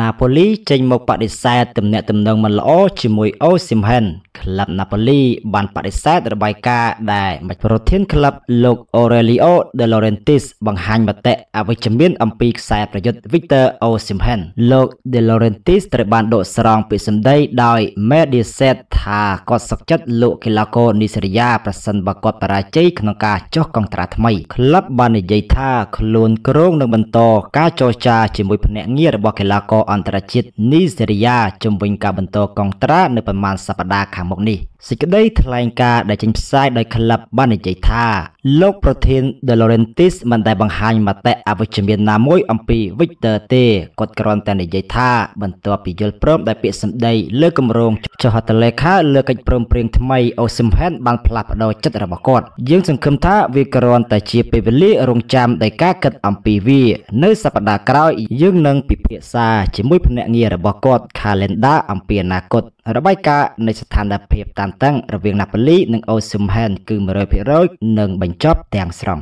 ណាប៉ូលីចេញមកបដិសេធទំនាក់ទំនងមិនល្អជាមួយអូស៊ីមហិនក្លឹបណាប៉ូលីបានបដិសេធរបាយការណ៍ដែលមជ្ឈប្រធានក្លឹបលោកអូរ៉េលីអូដេឡូរ៉េនទីសបង្ហាញមតិអវិជ្ជមានអំពីខ្សែប្រយុទ្ធ Victor Osimhen លោក De Laurentiis ត្រូវបានដកស្រង់ពាក្យសម្ដីដោយ Mediaset ថាគាត់សុខចិត្តលោកកីឡាករនីសេរីយ៉ាប្រសិនបើគាត់បរាជ័យក្នុងការចុះកង់ត្រាថ្មីក្លឹបបាននិយាយថាខ្លួនគ្រោងនឹងបន្តការចរចាជាមួយភ្នាក់ងាររបស់កីឡាករអន្តរជាតិនីហ្សេរីយ៉ាជំវិញការបន្តកងត្រានៅប្រមាណសប្តាហ៍ខាងមុខនេះ។សេចក្តីថ្លែងការណ៍ដែលចេញផ្សាយដោយក្លឹបបាននិយាយថាលោកប្រធាន De Laurentiis មិនដែលបង្ហាញមតិអវិជ្ជមានណាមួយអំពី Victor ទេគាត់គ្រាន់តែនិយាយថាបន្ទាប់ពីយល់ព្រមដោយពាក្យសម្ដីលើគម្រោងចុះហត្ថលេខាលើកិច្ចព្រមព្រៀងថ្មី Osimhen បានផ្លាស់ប្ដូរចិត្តរបស់គាត់យើងសង្ឃឹមថាវាគ្រាន់តែជាពេលវេលារងចាំដោយការគិតអំពីវានៅសប្តាហ៍ក្រោយយើងនឹងពិភាក្សាជាមួយភ្នាក់ងាររបស់គាត់ Calendar អំពីអនាគតរបាយការណ៍នៃស្ថានភាពតាមតានតឹងរវាងណាប៉ូលីនិងអូស៊ឹមហែនគឺ100%នឹងបញ្ចប់ទាំងស្រុង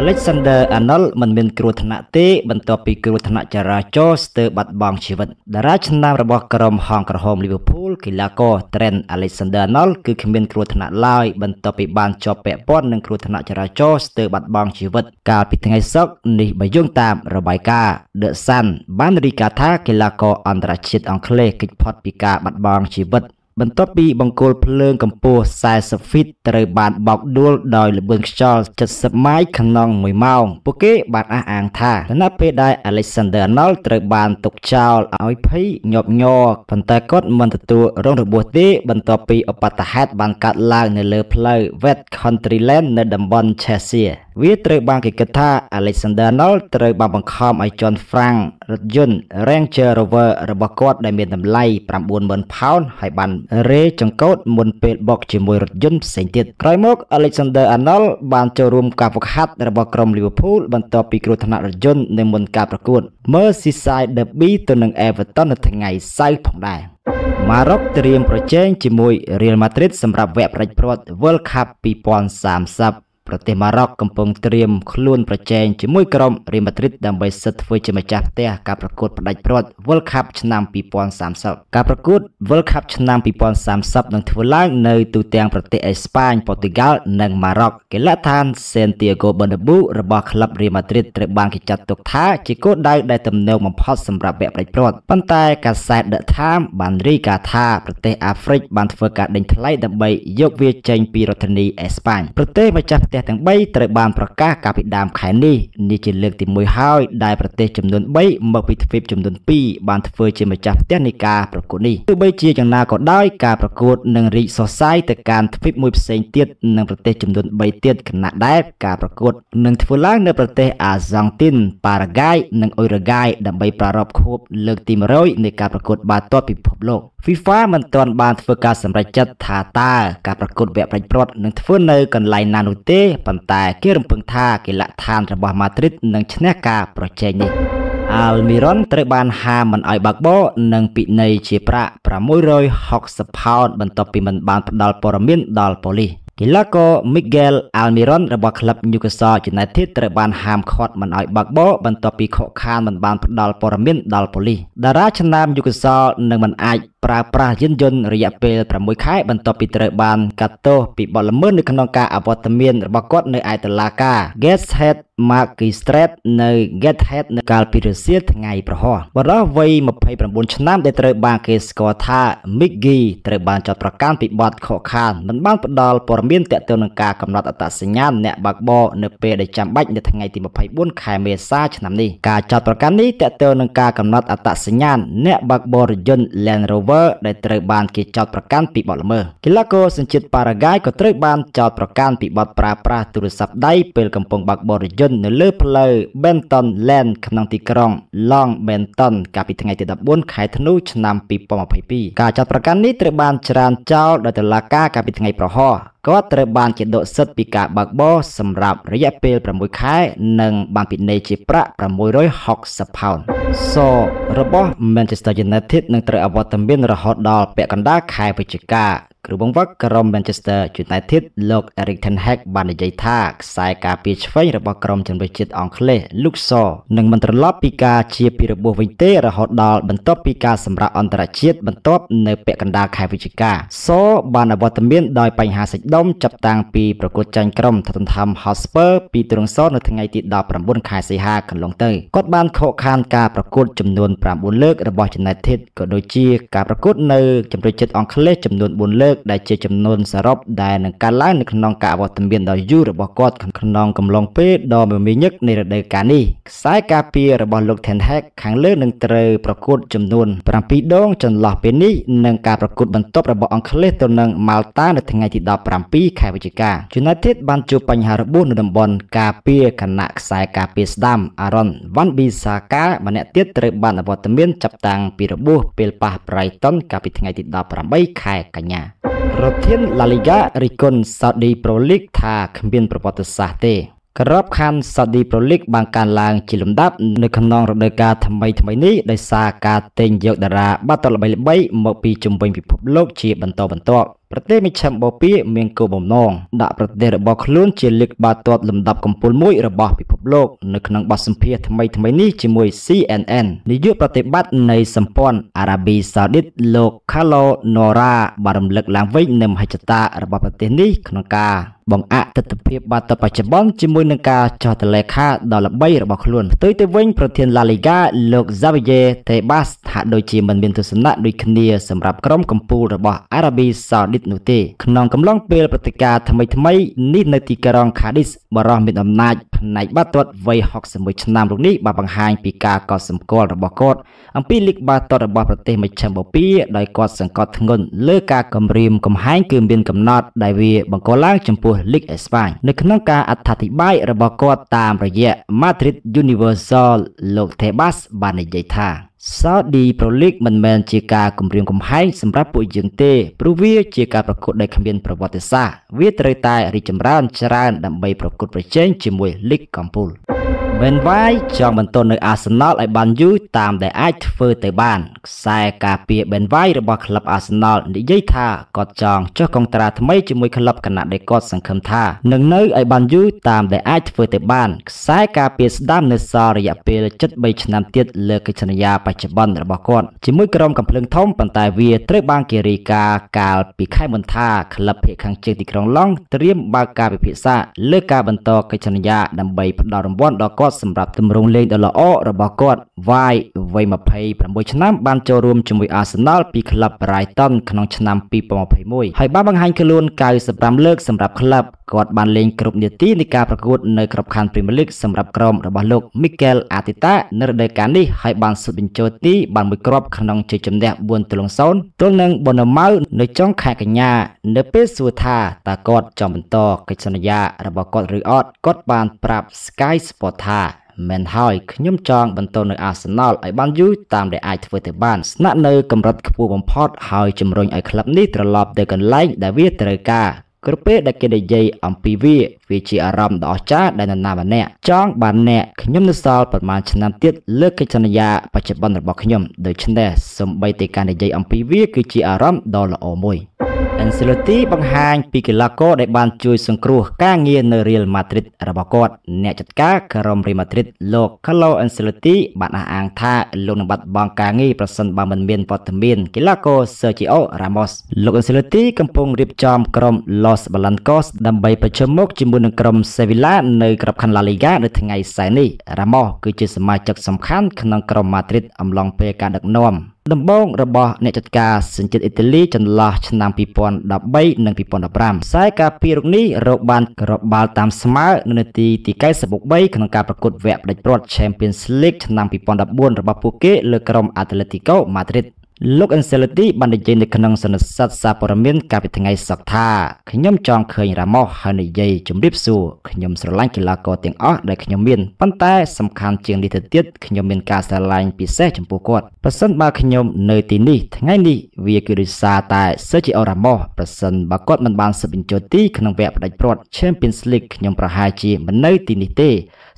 Alexander Arnold មិនមាន គ្រោះថ្នាក់ទេ បន្ទាប់ពីគ្រោះថ្នាក់ចរាចរណ៍ស្ទើរបាត់បង់ជីវិតតារាឆ្នាំរបស់ក្រុមហង្សក្រហមលីវើពូលកីឡាករ Trent Alexander Arnold គឺគ្មានគ្រោះថ្នាក់ឡើយបន្ទាប់ពីបានជាប់ពាក់ព័ន្ធនឹងគ្រោះថ្នាក់ចរាចរណ៍ស្ទើរបាត់បង់ជីវិត កាលពីថ្ងៃសុក្រនេះបើយោងតាមរបាយការណ៍ The Sun បានរាយការណ៍ថាកីឡាករអន្តរជាតិអង់គ្លេសគេចផុតពីការបាត់បង់ជីវិតបន្ទាប់ពីបង្គោលភ្លើងកម្ពស់40ហ្វីតត្រូវបានបោកដួលដោយល្បឿនខ្យល់70ម៉ាយក្នុង1ម៉ោងពួកគេបានអះអាងថាដំណាប់ពេលដែល Alexander Arnold ត្រូវបានទុកចោលឲ្យភ័យញាប់ញ័រប៉ុន្តែគាត់មិនទទួលរងរបួសទេ បន្ទាប់ពីឧបត្តិហេតុបានកើតឡើងនៅលើផ្លូវ West Countryland នៅតំបន់ Cheshire វាត្រូវបានគេគិតថា Alexander Arnold ត្រូវបានបង្ខំឲ្យ John Frank រថយន្ត Range Rover របស់គាត់ដែលមានតម្លៃ90,000ផោនហើយបានរេចង្កូតមុនពេលបុកជាមួយរថយន្តផ្សេងទៀតក្រោយមក Alexander Arnold បានចូលរួមការហ្វឹកហាត់របស់ក្រុម Liverpool បន្ទាប់ពីគ្រោះថ្នាក់រថយន្តនៅមុនការប្រកួត Merseyside Derby ទៅនឹង Everton នៅថ្ងៃសៅរ៍ផងដែរម៉ារ៉ុកត្រៀមប្រជែងជាមួយ Real Madrid សម្រាប់វគ្គប្រេចព្រាត់ World Cup 2030ប្រទេសម៉ារ៉ុកកំពុងត្រៀមខ្លួនប្រជែងជាមួយក្រុមរៀលម៉ាឌ្រីតដើម្បីសិទ្ធធ្វើជាម្ចាស់ផ្ទះការប្រកួតផ្ដាច់ព្រាត់ World Cup ឆ្នាំ2030ការប្រកួត World Cup ឆ្នាំ2030នឹងធ្វើឡើងនៅទូទាំងប្រទេសអេស្ប៉ាញប៉ូទុយហ្គាល់និងម៉ារ៉ុកកីឡដ្ឋាន Santiago Bernabeu របស់ក្លឹបរៀលម៉ាឌ្រីតត្រូវបានគេចាត់ទុកថា ជាគោលដៅដែលទំនងបំផុតសម្រាប់វគ្គផ្ដាច់ព្រាត់ប៉ុន្តែកាសែត The Times បានរាយការណ៍ថាប្រទេសអាហ្វ្រិកបានធ្វើការដេញថ្លៃដើម្បីយកវាចេញពីរដ្ឋធានីអេស្ប៉ាញប្រទេសម្ចាស់ទះទាំង3ត្រូវបានប្រកាសកាលពីដើមខែនេះនេះជាលើកទី1ហើយ ដែលប្រទេសចំនួន3មកពីទ្វីបចំនួន2បានធ្វើជាម្ចាស់ផ្ទះនៃការប្រកួតនេះទោះបីជាយ៉ាងណាក៏ដោយការប្រកួតនឹងរីកសុសសាយទៅកាន់ទ្វីបមួយផ្សេងទៀតនិងប្រទេសចំនួន3ទៀតខណៈដែលការប្រកួតនឹងធ្វើឡើងនៅប្រទេសអាហ្សង់ទីនប៉ារ៉ាហ្គាយនិងអ៊ុយរ៉ាហ្គាយដើម្បីប្រារព្ធខួបលើកទី100នៃការប្រកួតបាល់ទាត់ពិភពលោក FIFA មិនទាន់បានធ្វើការសម្រេចចិត្តថាតើការប្រកួតវគ្គប្រេងព្រាត់នឹងធ្វើនៅកន្លែងណានោះទេប៉ុន្តែគេរំពឹងថាកីឡដ្ឋានរបស់ Madrid នឹងឈ្នះការប្រជែងនេះអាល់មីរ៉ុនត្រូវបាន ហាមមិនឲ្យបើកបរនិងពិន័យជាប្រាក់660ផោនបន្ទាប់ពីមិនបានផ្ដល់ព័ត៌មាន ដល់ប៉ូលីសកីឡាករ Miguel Almiron របស់ក្លឹប Newcastle United ត្រូវបានហាមឃាត់មិនឲ្យបើកបរបន្ទាប់ពីខកខានមិនបានផ្ដល់ព័ត៌មានដល់ប៉ូលីសតារាឆ្នើម Newcastle នឹងមិនអាចប្រើប្រាស់យានយន្តរយៈពេល6ខែបន្ទាប់ពីត្រូវបានកាត់ទោសពីបទល្មើសនៅក្នុងការអវត្តមានរបស់គាត់នៅឯតុលាការ Gateshead Magistrate នៅ Gateshead នៅកាលពីរសៀលថ្ងៃប្រហោះបរិះវ័យ29ឆ្នាំដែលត្រូវបានគេស្គាល់ថា Miggy ត្រូវបានចាត់ប្រកាសពីបទខកខានមិនបានផ្ដល់ព័ត៌មានទាក់ទងនឹងការកំណត់អត្តសញ្ញាណអ្នកបើកបរនៅពេលដែលចាំបាច់នៅថ្ងៃទី24ខែមេសាឆ្នាំនេះការចាត់ប្រកាសនេះទាក់ទងនឹងការកំណត់អត្តសញ្ញាណអ្នកបើកបររយន្ត Land Rover Glover ដែលត្រូវបានគេចោទប្រកាន់ពីបទល្មើសកីឡាករសញ្ជាតិប៉ារ៉ាហ្គាយក៏ត្រូវបានចោទប្រកាន់ពីបទប្រើប្រាស់ទូរស័ព្ទដៃពេលកំពុងបើកបរយន្តនៅលើផ្លូវ Benton Lane ក្នុងទីក្រុង Long Benton កាលពីថ្ងៃទី14ខែធ្នូឆ្នាំ2022ការចោទប្រកាន់នេះត្រូវបានច្រានចោលដោយតុលាការកាលពីថ្ងៃប្រហោះគាត់ត្រូវបានជាដកសិទ្ធិពីការបើកបរសម្រាប់រយៈពេល6ខែនិងបានពិន័យជាប្រាក់660ផោនសរបស់ Manchester United នឹងត្រូវអវត្តមានរហូតដល់ពាក់កណ្ដាលខែវិច្ឆិកាគ្រូបង្វឹកក្រុម Manchester United លោក Erik ten Hag បាននិយាយថាខ្សែការពារឆ្វេងរបស់ក្រុមជម្រើសជាតិអង់គ្លេស Luke Shaw នឹងមិនត្រឡប់ពីការជាពីរបួសវិញទេរហូតដល់បន្ទាប់ពីការសម្រាកអន្តរជាតិបន្ទាប់នៅពាក់កណ្ដាលខែវិច្ឆិកា Shaw បានអវត្តមានដោយបញ្ហាសាច់ដុំចាប់តាំងពីប្រកួតចាញ់ក្រុម Tottenham Hotspur ពីទ្រង់សរនៅថ្ងៃទី19ខែសីហាកន្លងទៅគាត់បានខកខានការប្រកួតចំនួន9លើករបស់ United ក៏ដូចជា ការប្រកួតនៅជម្រើសជាតិអង់គ្លេសចំនួន4លើកលើកដែលជាចំនួនសរុបដែលនឹងកើតឡើងនៅក្នុងការវត្តមានដ៏យូររបស់គាត់ក្នុងកំឡុងពេលដ៏មមាញឹកនៃរដូវកាលនេះខ្សែការពាររបស់លោក Ten Hag ខាងលើនឹងត្រូវប្រកួតចំនួន7ដង ចន្លោះពេលនេះនឹងការប្រកួតបន្ទាប់របស់អង់គ្លេសទៅនឹងម៉ាល់តានៅថ្ងៃទី17ខែវិច្ឆិកា United បានជួបបញ្ហារបួសនៅតំបន់ការពារគណៈខ្សែការពារស្ដាំ Aaron Van Bissaka ម្នាក់ទៀតត្រូវបានអវត្តមានចាប់តាំងពីរបួសពេលប៉ះ Brighton កាលពីថ្ងៃទី18ខែកញ្ញាប្រធាន La Liga រិគុណ Saudi Pro League ថាគ្មានប្រវត្តិសាស្ត្រទេ ក្របខ័ណ្ឌ Saudi Pro League បានកើនឡើងជាលំដាប់នៅក្នុងរដូវកាលថ្មី ថ្មីនេះដោយសារការទិញយកតារាបាល់ទាត់ល្បីៗមកពីជុំវិញពិភពលោកជាបន្តបន្ទាប់ប្រទេសមជ្ឈិមបូព៌ាមានគោលបំណងដាក់ប្រទេសរបស់ខ្លួនជាលើកបាល់ទាត់លំដាប់កំពូលមួយរបស់ពិភពលោកនៅក្នុងបទសម្ភាសន៍ថ្មីថ្មីនេះជាមួយ CNN នាយកប្រតិបត្តិនៃសម្ព័ន្ធអារ៉ាប៊ីសាអូឌីតលោក Carlo Nora បានរំលឹកឡើងវិញនូវមហិច្ឆតារបស់ប្រទេសនេះក្នុងការបង្អាក់ទស្សនវិជ្ជាបាល់ទាត់បច្ចុប្បន្នជាមួយនឹងការចោះទលេខាដ៏ល្បីរបស់ខ្លួនផ្ទុយទៅវិញប្រធានឡាលីហ្គាលោក Xavier Tebas ថាដូចជាមិនមានទស្សនៈដូចគ្នាសម្រាប់ក្រុមកំពូលរបស់អារ៉ាប៊ីសាអូឌីតទៀតនោះទេក្នុងកំឡុងពេលព្រឹត្តិការណ៍ថ្មីថ្មីនេះនៅទីក្រុងខាឌីសបរោះមានអំណាចផ្នែកបាល់ទាត់វ័យ61ឆ្នាំរូបនេះបានបង្ហាញពីការកត់សម្គាល់របស់គាត់អំពីលីកបាល់ទាត់របស់ប្រទេសមជ្ឈិមបូព៌ាដោយគាត់សង្កត់ធ្ងន់លើការគម្រាមកំហែង គឺមានកំណត់ដែលវាបង្កឡើងចំពោះលីកអេស្ប៉ាញនៅក្នុងការអត្ថាធិប្បាយរបស់គាត់តាមរយៈ Madrid Universal លោក Tebas បាននិយាយថា Saudi Pro League មិនមែនជាការគម្រាមកំហែងសម្រាប់ពួកយើងទេព្រោះវាជាការប្រកួតដែលគ្មានប្រវត្តិសាស្ត្រវាត្រូវតែរីកចម្រើនច្រើនដើម្បីប្រកួតប្រជែងជាមួយលីកកម្ពុជា Van Vaj ចង់បន្តនៅ Arsenal ឲ្យបានយូរតាមដែលអាចធ្វើទៅបានខ្សែការពារ Van Vaj របស់ក្លឹប Arsenal និយាយថាគាត់ចង់ចុះកុងត្រាថ្មីជាមួយក្លឹបគណៈដែលគាត់សង្ឃឹមថានឹងនៅឲ្យបានយូរតាមដែលអាចធ្វើទៅបានខ្សែការពារស្ដាំនៅសល់រយៈពេល73ឆ្នាំទៀតលើកិច្ចសន្យា បច្ចុប្បន្នរបស់គាត់ជាមួយក្រុមកំភ្លើងធំប៉ុន្តែ វាត្រូវបានគេរាយការណ៍កាលពីខែមុនថាក្លឹបភាគខាងជើងទីក្រុងឡង់ត្រៀមបើកការ ពិភាក្សាលើការបន្តកិច្ចសន្យាដើម្បីផ្ដល់រង្វាន់ដល់គាត់តសម្រាប់ទម្រង់លេងដ៏ល្អរបស់គាត់វាយវ័យ26ឆ្នាំបានចូលរួមជាមួយ Arsenal ពីក្លឹប Brighton ក្នុងឆ្នាំ2021ហើយបានបង្ហាញខ្លួន95លើកសម្រាប់ក្លឹបគាត់បានលេងគ្រប់នាទីនៃការប្រកួតនៅក្របខ័ណ្ឌ Premier League សម្រាប់ក្រុមរបស់លោក Mikel Arteta នៅរដូវកាលនេះហើយបានសុទ្ធបញ្ចូលទីបានមួយគ្រាប់ក្នុងជ័យជំនះ4ទល់នឹង0ទល់នឹង Bournemouth នៅចុងខែកញ្ញា នៅពេលសួរថាតើគាត់ចង់បន្តកិច្ចសន្យារបស់គាត់ឬអត់គាត់បានប្រាប់ Sky Sport ថាមិនហើយខ្ញុំចង់បន្តនៅអាសនលឲ្យបានយូរតាមដែលអាចធ្វើទៅបានស្នាក់នៅកម្រិតខ្ពស់បំផុត ហើយជំរុញឲ្យក្លឹបនេះត្រឡប់ទៅកន្លែងដែលវាត្រូវការគ្រប់ពេលដែលគេនិយាយអំពីវាវាជាអារម្មណ៍ដ៏អស្ចារ្យដែលនរណាម្នាក់ចង់បានអ្នកខ្ញុំនៅសល់ប្រហែលឆ្នាំទៀតលើកិច្ចសន្យាបច្ចុប្បន្នរបស់ខ្ញុំដូច្នេះសំបីតែការនិយាយអំពីវាគឺជាអារម្មណ៍ដ៏ល្អមួយ។អិនសេឡូទីបង្ហាញពីកីឡាករដែលបានជួយសង្គ្រោះការងារនៅ Real Madrid របស់គាត់អ្នកចាត់ការក្រុម Real Madrid លោក Carlo Ancelotti បានអះអាងថាលោកនឹងបាត់បង់ការងារប្រសិនបើមិនមានវត្តមានកីឡាករ Sergio Ramos លោក Ancelotti កំពុងរៀបចំក្រុម Los Blancos ដើម្បីប្រឈមមុខជាមួយនឹងក្រុម Sevilla នៅក្របខ័ណ្ឌ La Liga នៅថ្ងៃសៅរ៍នេះ Ramos គឺជាសមាជិកសំខាន់ក្នុងក្រុម Madrid អំឡុងពេលការដឹកនាំដំបូងរបស់អ្នកចាត់ការសញ្ជាតិអ៊ីតាលីចន្លោះឆ្នាំ2013និង2015ខ្សែការពីររូបនេះរកបានក្របាល់តាមស្មើនៅនាទីទី93ក្នុងការប្រកួតវគ្គផ្ដាច់ព្រាត់ Champions League ឆ្នាំ2014របស់ពួកគេលើក្រុម Atletico Madrid លោកអិនសេឡទីបាននិយាយនៅក្នុងសន្និសីទសារព័ត៌មានកាលពីថ្ងៃសុក្រថាខ្ញុំចង់ឃើញរ៉ាម៉ូសហើយនិយាយជំរាបសួរខ្ញុំស្រឡាញ់កីឡាករទាំងអស់ដែលខ្ញុំមានប៉ុន្តែសំខាន់ជាងនេះទៅទៀតខ្ញុំមាន ការស្រឡាញ់ពិសេសចំពោះគាត់ប្រសិនបើខ្ញុំនៅទីនេះ ថ្ងៃនេះវាគឺដោយសារតែសេជីអូរ៉ាម៉ូសប្រសិនបើគាត់មិនបានសិបបញ្ចូលទីក្នុងវគ្គផ្ដាច់ព្រាត់ Champions League ខ្ញុំប្រហែលជាមិននៅទីនេះទេ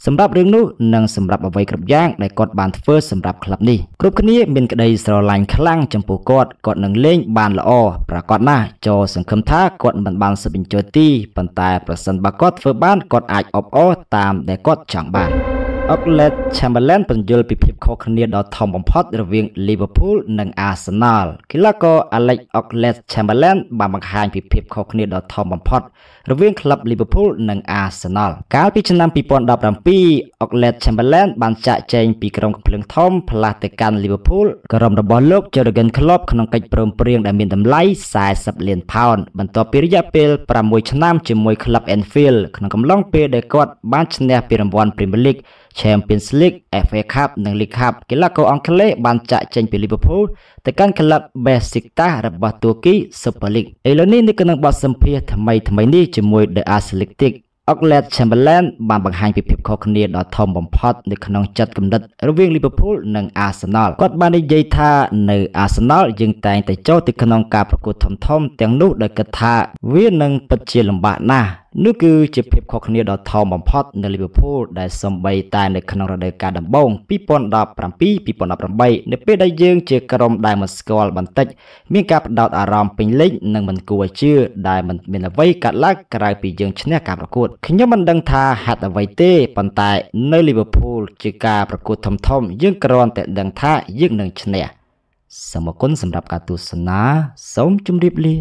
សម្រាប់រឿងនោះនិងសម្រាប់អ្វីគ្រប់យ៉ាងដែលគាត់បានធ្វើសម្រាប់ក្លឹបនេះគ្រប់គ្នាមានក្តីស្រឡាញ់ខ្លាំងចំពោះគាត់គាត់នឹងលេងបានល្អប្រកបណាស់ចូលសង្ឃឹមថាគាត់មិនបានសិបអញ្ជើញទីប៉ុន្តែប្រសិនបើគាត់ធ្វើបានគាត់អាចអបអរតាមដែលគាត់ចង់បាន Oxlade Chamberlain បញ្យល់ពីភាពខុសគ្នាដ៏ធំបំផុតរវាង Liverpool និង Arsenal កីឡាករ Alex Oxlade Chamberlain បានបង្ហាញពីភាពខុសគ្នាដ៏ធំបំផុតរវាងក្លឹប Liverpool និង Arsenal កាលពីឆ្នាំ2017 Oxlade Chamberlain បានចាក់ចែងពីក្រុមកំភ្លើងធំផ្លាស់ទៅកាន់ Liverpool ក្រុមរបស់លោក Jurgen Klopp ក្នុងកិច្ចព្រមព្រៀងដែលមានតម្លៃ40លានផោន បន្ទាប់ពីរយៈពេល6ឆ្នាំជាមួយក្លឹប Anfield ក្នុងកំឡុងពេលដែលគាត់បានឈ្នះពានរង្វាន់ Premier League Champions League FA Cup និង League Cup កីឡាករអង់គ្លេសបានចាក់ចេញពី Liverpool ទៅកាន់ក្លឹប Besiktas របស់ទូរគី Super League ឥឡូវនេះនេះក៏នឹងបទសម្ភាសថ្មីថ្មីនេះជាមួយ The Athletic អុកឡេតឆេមបលែនបានបង្ហាញពីភាពខុសគ្នាដ៏ធំបំផុតនៅក្នុងចិត្តគំនិតរវាងលីវើពូលនិងអាសនលគាត់បាននិយាយថានៅអាសនលយើងតែងតែចូលទៅក្នុងការប្រកួតធំៗទាំងនោះដោយគិតថាវានឹងពិតជាលំបាកណាស់នេះគឺជាភាពខុសគ្នាដ៏ធំបំផុតនៅលីវើពូលដែលសំបីតែនៅក្នុងរដូវកាលដំបូង2017-2018នៅពេលដែលយើងជាក្រុមដែលមិនស្គាល់បន្តិច មានការបដោតអារម្មណ៍ពេញលេញនិងមិនគួរជឿដែលមិនមានអ្វីកើតឡើងក្រៅពីយើងឈ្នះការប្រកួតខ្ញុំមិនដឹងថាហេតុអ្វីទេប៉ុន្តែនៅលីវើពូលជាការប្រកួតធំៗយើងគ្រាន់តែដឹងថាយើងនឹងឈ្នះសូមអរគុណសម្រាប់ការទស្សនាសូមជម្រាបលា